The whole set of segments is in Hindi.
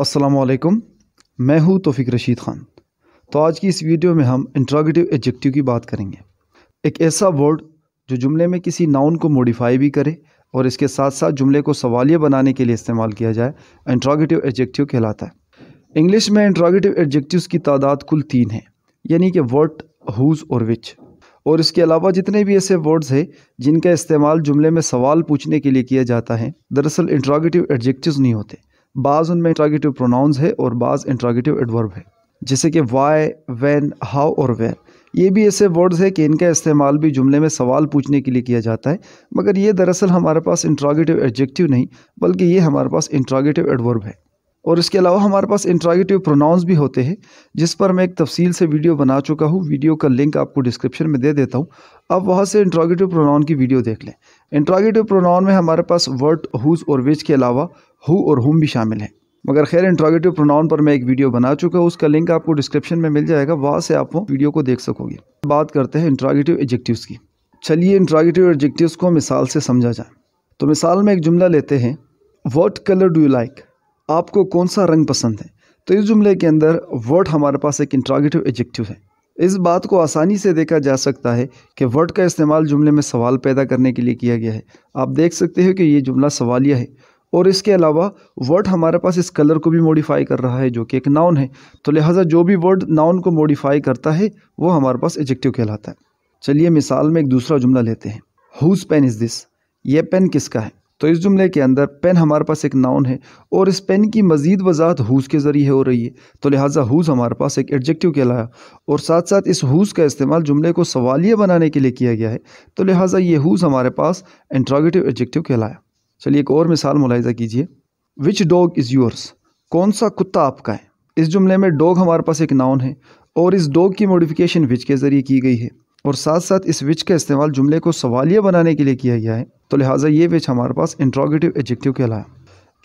असलकम मैं हूं तोफ़िक रशीद ख़ान तो आज की इस वीडियो में हम इंट्रागेटिव एडजेक्टिव की बात करेंगे एक ऐसा वर्ड जो जुमले में किसी नाउन को मॉडिफाई भी करे और इसके साथ साथ जुमले को सवालिया बनाने के लिए इस्तेमाल किया जाए इंट्रागेटिव एडजेक्टिव कहलाता है इंग्लिश में इंट्रागेटिव एडजेक्टिव की तादाद कुल तीन है यानी कि वर्ड हुज़ और विच और इसके अलावा जितने भी ऐसे वर्ड्स हैं जिनका इस्तेमाल जुमले में सवाल पूछने के लिए किया जाता है दरअसल इंट्रागेटिव एडजेक्टिव नहीं होते बाज़ उनमें इंट्रागेटिव प्रोनाउंस है और बाज़ इंट्रागेटिव एडवर्ब है जैसे कि वाई वैन हाउ और वेर ये भी ऐसे वर्ड्स हैं कि इनका इस्तेमाल भी जुमले में सवाल पूछने के लिए किया जाता है मगर ये दरअसल हमारे पास इंट्रागेटिव एडजेक्टिव नहीं बल्कि ये हमारे पास इंट्रागेटिव एडवर्ब है और इसके अलावा हमारे पास इंट्रागेटिव प्रोनाउंस भी होते हैं जिस पर मैं एक तफसील से वीडियो बना चुका हूँ वीडियो का लिंक आपको डिस्क्रिप्शन में दे देता हूँ आप वहाँ से इंट्रागेटिव प्रोनाउन की वीडियो देख लें इंट्रागेटिव प्रोनाउन में हमारे पास वर्ड हुज और विच के अलावा हु और हुम भी शामिल हैं मगर खैर इंट्रागेटिव प्रोनाउन पर मैं एक वीडियो बना चुका हूँ उसका लिंक आपको डिस्क्रिप्शन में मिल जाएगा वहाँ से आप वो वीडियो को देख सकोगे बात करते हैं इंट्रागेटिव एडजेक्टिव्स की चलिए इंट्रागेटिव एडजेक्टिव्स को मिसाल से समझा जाए तो मिसाल में एक जुमला लेते हैं what colour do you like आपको कौन सा रंग पसंद है तो इस जुमले के अंदर वर्ड हमारे पास एक इंट्रागेटिव एडजेक्टिव है इस बात को आसानी से देखा जा सकता है कि वर्ड का इस्तेमाल जुमले में सवाल पैदा करने के लिए किया गया है आप देख सकते हो कि ये जुमला सवालिया है और इसके अलावा वर्ड हमारे पास इस कलर को भी मॉडिफाई कर रहा है जो कि एक नाउन है तो लिहाजा जो भी वर्ड नाउन को मॉडिफाई करता है वो हमारे पास एडजेक्टिव कहलाता है चलिए मिसाल में एक दूसरा जुमला लेते हैं हुज पेन इज़ दिस ये पेन किसका है तो इस जुमले के अंदर पेन हमारे पास एक नाउन है और इस पेन की मजीद वजाहत हूज़ के ज़रिए हो रही है तो लिहाजा हूज़ हमारे पास एक एडजेक्टिव कहलाया और साथ साथ इस हूज़ का इस्तेमाल जुमले को सवालिया बनाने के लिए किया गया है तो लिहाजा ये हूज़ हमारे पास इंट्रागेटिव एडजेक्टिव कहलाया चलिए एक और मिसाल मुलायजा कीजिए विच डॉग इज़ योर्स कौन सा कुत्ता आपका है इस जुमले में डॉग हमारे पास एक नाउन है और इस डॉग की मोडिफिकेशन विच के ज़रिए की गई है और साथ साथ इस विच का इस्तेमाल जुमले को सवालिया बनाने के लिए किया गया है तो लिहाजा ये विच हमारे पास एजेक्टिव के कहलाया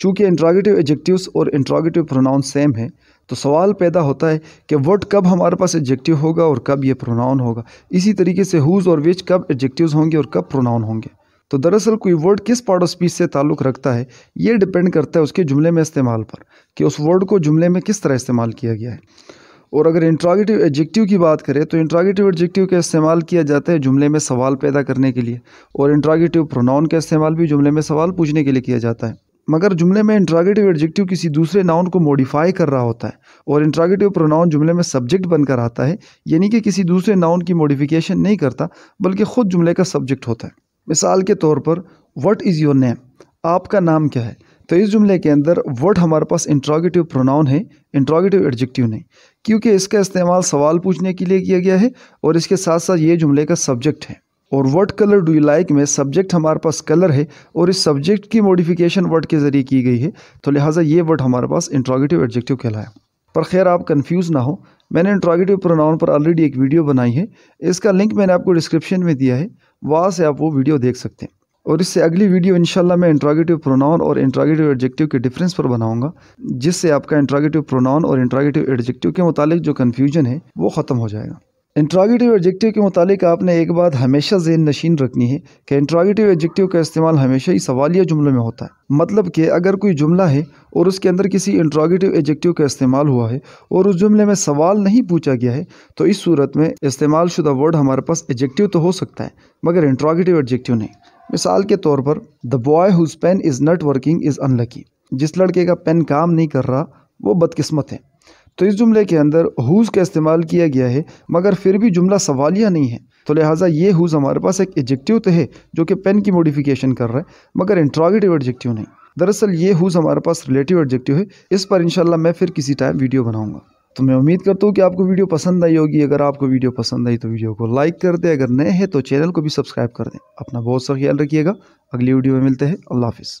चूँकि इंट्रागेटिव एजेक्टिव और इंट्रागेटिव प्रोनाउन सेम है तो सवाल पैदा होता है कि वर्ड कब हमारे पास एडजेक्टिव होगा और कब ये प्रोनाउन होगा इसी तरीके से हुज़ और विच कब एडजेक्टिव्स होंगे और कब प्रोनाउन होंगे तो दरअसल कोई वर्ड किस पार्ट ऑफ स्पीच से ताल्लुक़ रखता है ये डिपेंड करता है उसके जुमले में इस्तेमाल पर कि उस वर्ड को जुमले में किस तरह इस्तेमाल किया गया है और अगर इंट्रागेटिव एडजेक्टिव की बात करें तो इंट्रागेटिव एडजेक्टिव का इस्तेमाल किया जाता है जुमले में सवाल पैदा करने के लिए और इंट्रागेटिव प्रोनाउन का इस्तेमाल भी जुमले में सवाल पूछने के लिए किया जाता है मगर जुमले में इंट्रागेटिव एडजेक्टिव किसी दूसरे नाउन को मॉडिफाई कर रहा होता है और इंट्रागेटिव प्रोनाउन जुमले में सब्जेक्ट बनकर आता है यानी कि किसी दूसरे नाउन की मॉडिफिकेशन नहीं करता बल्कि खुद जुमले का सब्जेक्ट होता है मिसाल के तौर पर वट इज़ योर नेम आपका नाम क्या है तो इस जुमले के अंदर वर्ड हमारे पास इंट्रोगेटिव प्रोनाउन है इंट्रोगेटिव एडजेक्टिव नहीं क्योंकि इसका इस्तेमाल सवाल पूछने के लिए किया गया है और इसके साथ साथ ये जुमले का सब्जेक्ट है और word colour do you like में सब्जेक्ट हमारे पास कलर है और इस सब्जेक्ट की मॉडिफिकेशन वर्ड के ज़रिए की गई है तो लिहाजा ये वर्ड हमारे पास इंट्रोगेटिव एडजेक्टिव कहलाया पर खैर आप कन्फ्यूज़ ना हो मैंने इंट्रोगेटिव प्रोनाउन पर ऑलरेडी एक वीडियो बनाई है इसका लिंक मैंने आपको डिस्क्रिप्शन में दिया है वहाँ से आप वो वीडियो देख सकते हैं और इससे अगली वीडियो इंशाल्लाह मैं इंट्रागेटिव प्रोनाउन और इंट्रागेटिव एडजेक्टिव के डिफरेंस पर बनाऊंगा जिससे आपका इंट्रागेटिव प्रोनाउन और इंट्रागेटिव एडजेक्टिव के मुतालिक जो कन्फ्यूजन है वो ख़त्म हो जाएगा इंट्रागेटिव एडजेक्टिव के मुतालिक आपने एक बात हमेशा जेन नशीन रखनी है कि इंट्रागेटिव एडजेक्टिव का इस्तेमाल हमेशा ही सवालिया जुमले में होता है मतलब कि अगर कोई जुमला है और उसके अंदर किसी इंट्रागेटिव एडजेक्टिव का इस्तेमाल हुआ है और उस जुमले में सवाल नहीं पूछा गया है तो इस सूरत में इस्तेमाल शुदा वर्ड हमारे पास एडजेक्टिव तो हो सकता है मगर इंट्रागेटिव एडजेक्टिव नहीं मिसाल के तौर पर the boy whose pen is not working is unlucky जिस लड़के का पेन काम नहीं कर रहा वो बदकिस्मत है तो इस जुमले के अंदर हुज़ का इस्तेमाल किया गया है मगर फिर भी जुमला सवालिया नहीं है तो लिहाजा ये हुज़ हमारे पास एक एडजेक्टिव तो है जो कि पेन की मोडिफिकेशन कर रहा है मगर इंट्रागेटिव एडजेक्टिव नहीं दरअसल ये हुज़ हमारे पास रिलेटिव एडजेक्टिव है इस पर इंशाल्लाह मैं फिर किसी टाइम वीडियो बनाऊँगा तो मैं उम्मीद करता हूँ कि आपको वीडियो पसंद आई होगी अगर आपको वीडियो पसंद आई तो वीडियो को लाइक कर दें अगर नए हैं तो चैनल को भी सब्सक्राइब कर दें अपना बहुत सा ख्याल रखिएगा अगली वीडियो में मिलते हैं अल्लाह हाफिज़